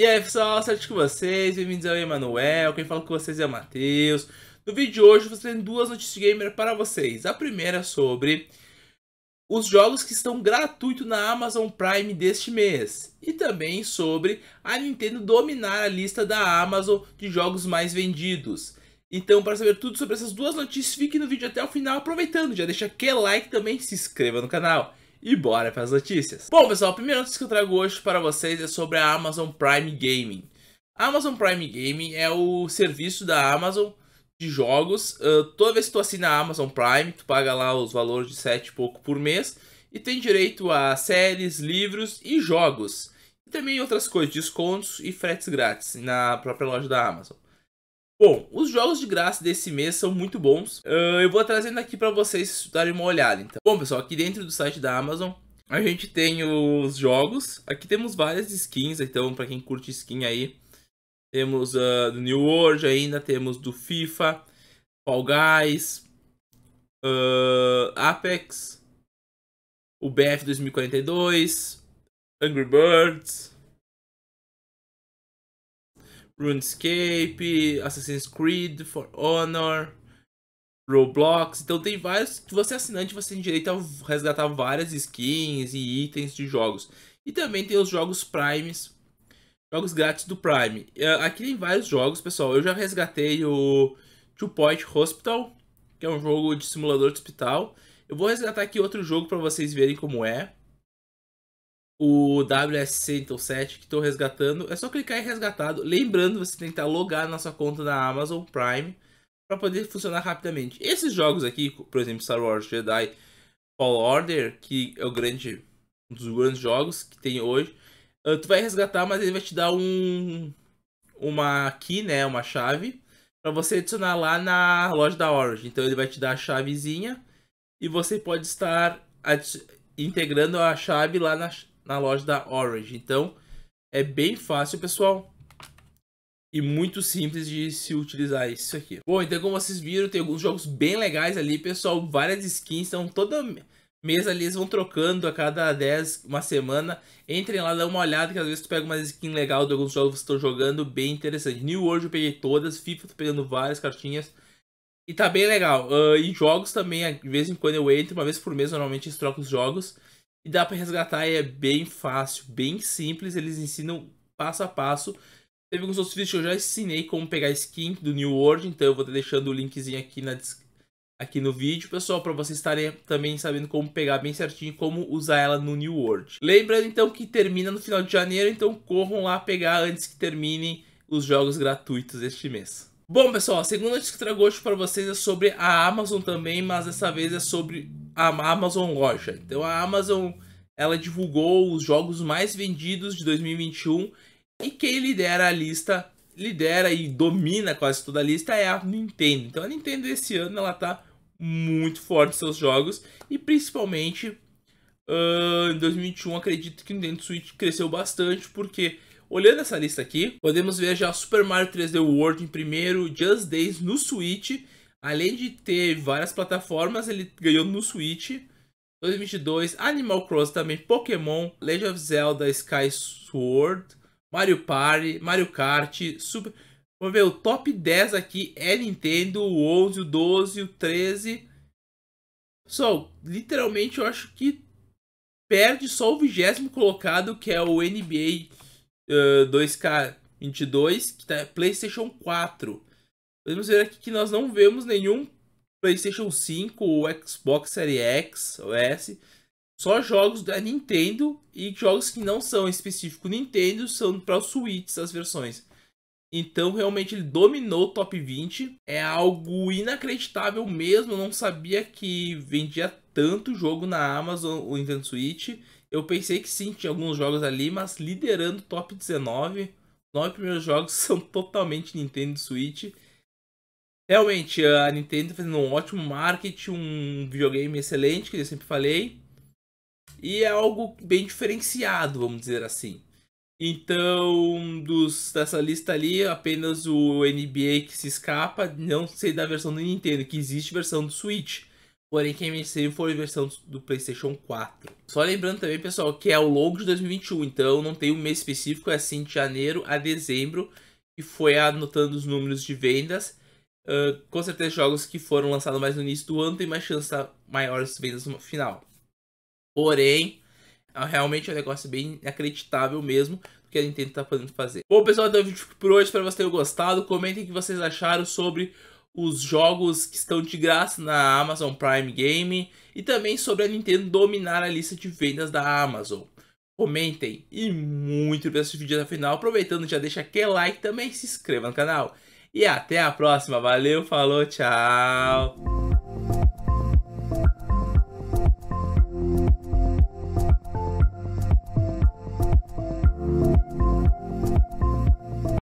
E aí pessoal, certo com vocês? Bem-vindos ao Emanuel, quem fala com vocês é o Matheus. No vídeo de hoje vou trazer duas notícias gamer para vocês. A primeira é sobre os jogos que estão gratuitos na Amazon Prime deste mês. E também sobre a Nintendo dominar a lista da Amazon de jogos mais vendidos. Então, para saber tudo sobre essas duas notícias, fique no vídeo até o final. Aproveitando, já deixa aquele like também, se inscreva no canal. E bora para as notícias. Bom, pessoal, a primeira notícia que eu trago hoje para vocês é sobre a Amazon Prime Gaming. A Amazon Prime Gaming é o serviço da Amazon de jogos. Uh, toda vez que tu assina a Amazon Prime, tu paga lá os valores de 7 e pouco por mês e tem direito a séries, livros e jogos. E também outras coisas, descontos e fretes grátis na própria loja da Amazon. Bom, os jogos de graça desse mês são muito bons. Uh, eu vou trazendo aqui para vocês darem uma olhada. Então. Bom, pessoal, aqui dentro do site da Amazon a gente tem os jogos. Aqui temos várias skins, então para quem curte skin aí temos uh, do New World ainda, temos do FIFA, Fall Guys, uh, Apex, o BF 2042, Angry Birds. RuneScape, Assassin's Creed, For Honor, Roblox. Então tem vários. Se você é assinante, você tem direito a resgatar várias skins e itens de jogos. E também tem os jogos Primes. Jogos grátis do Prime. É, aqui tem vários jogos, pessoal. Eu já resgatei o Two Point Hospital, que é um jogo de simulador de hospital. Eu vou resgatar aqui outro jogo para vocês verem como é o WSC então 7 que estou resgatando. É só clicar em resgatado. Lembrando, você tem que estar tá logado na sua conta da Amazon Prime para poder funcionar rapidamente. Esses jogos aqui, por exemplo, Star Wars Jedi Fall Order, que é o grande um dos grandes jogos que tem hoje, eh, tu vai resgatar, mas ele vai te dar um uma key, né, uma chave para você adicionar lá na loja da Orange. Então ele vai te dar a chavezinha e você pode estar integrando a chave lá na na loja da Orange. Então, é bem fácil, pessoal. E muito simples de se utilizar isso aqui. Bom, então como vocês viram, tem alguns jogos bem legais ali, pessoal. Várias skins, então toda mês ali eles vão trocando a cada 10, uma semana. Entrem lá, dá uma olhada, que às vezes tu pega uma skin legal de alguns jogos que estão jogando, bem interessante. New World eu peguei todas, FIFA tô pegando várias cartinhas. E tá bem legal. Uh, e jogos também, de vez em quando eu entro, uma vez por mês normalmente eles trocam os jogos. E dá para resgatar e é bem fácil, bem simples. Eles ensinam passo a passo. Teve alguns outros vídeos que eu já ensinei como pegar skin do New World, então eu vou estar deixando o linkzinho aqui, na, aqui no vídeo, pessoal, para vocês estarem também sabendo como pegar bem certinho como usar ela no New World. Lembrando então que termina no final de janeiro, então corram lá pegar antes que terminem os jogos gratuitos este mês. Bom, pessoal, a segunda notícia que trago hoje para vocês é sobre a Amazon também, mas dessa vez é sobre a Amazon loja. Então a Amazon ela divulgou os jogos mais vendidos de 2021 e quem lidera a lista, lidera e domina quase toda a lista é a Nintendo. Então a Nintendo esse ano ela tá muito forte seus jogos e principalmente uh, em 2021 acredito que Nintendo Switch cresceu bastante porque olhando essa lista aqui podemos ver já Super Mario 3D World em primeiro, Just Days no Switch Além de ter várias plataformas, ele ganhou no Switch. 2022, Animal Crossing também, Pokémon, Legend of Zelda Sky Sword, Mario Party, Mario Kart, Super... Vamos ver, o top 10 aqui é Nintendo, o 11, o 12, o 13. Pessoal, literalmente eu acho que perde só o vigésimo colocado, que é o NBA uh, 2K22, que tá PlayStation 4. Podemos dizer aqui que nós não vemos nenhum PlayStation 5 ou Xbox Series X ou S. Só jogos da Nintendo e jogos que não são específico Nintendo são para o Switch as versões. Então realmente ele dominou o top 20. É algo inacreditável mesmo. Eu não sabia que vendia tanto jogo na Amazon o Nintendo Switch. Eu pensei que sim, tinha alguns jogos ali, mas liderando o top 19. Nove primeiros jogos são totalmente Nintendo Switch. Realmente, a Nintendo tá fazendo um ótimo marketing, um videogame excelente, que eu sempre falei. E é algo bem diferenciado, vamos dizer assim. Então, dos, dessa lista ali, apenas o NBA que se escapa. Não sei da versão do Nintendo, que existe versão do Switch. Porém, quem vencer foi a versão do PlayStation 4. Só lembrando também, pessoal, que é ao longo de 2021. Então, não tem um mês específico, é assim de janeiro a dezembro. E foi anotando os números de vendas ah, com certeza, jogos que foram lançados mais no início do ano têm mais chance de maiores vendas no final. Porém, é realmente é um negócio bem inacreditável mesmo que a Nintendo está podendo fazer. Bom, pessoal, então é o vídeo por hoje. Espero que vocês tenham gostado. Comentem o que vocês acharam sobre os jogos que estão de graça na Amazon Prime Game e também sobre a Nintendo dominar a lista de vendas da Amazon. Comentem e muito para esse vídeo até o final. Aproveitando, já deixa aquele like também se inscreva no canal. E até a próxima. Valeu, falou, tchau.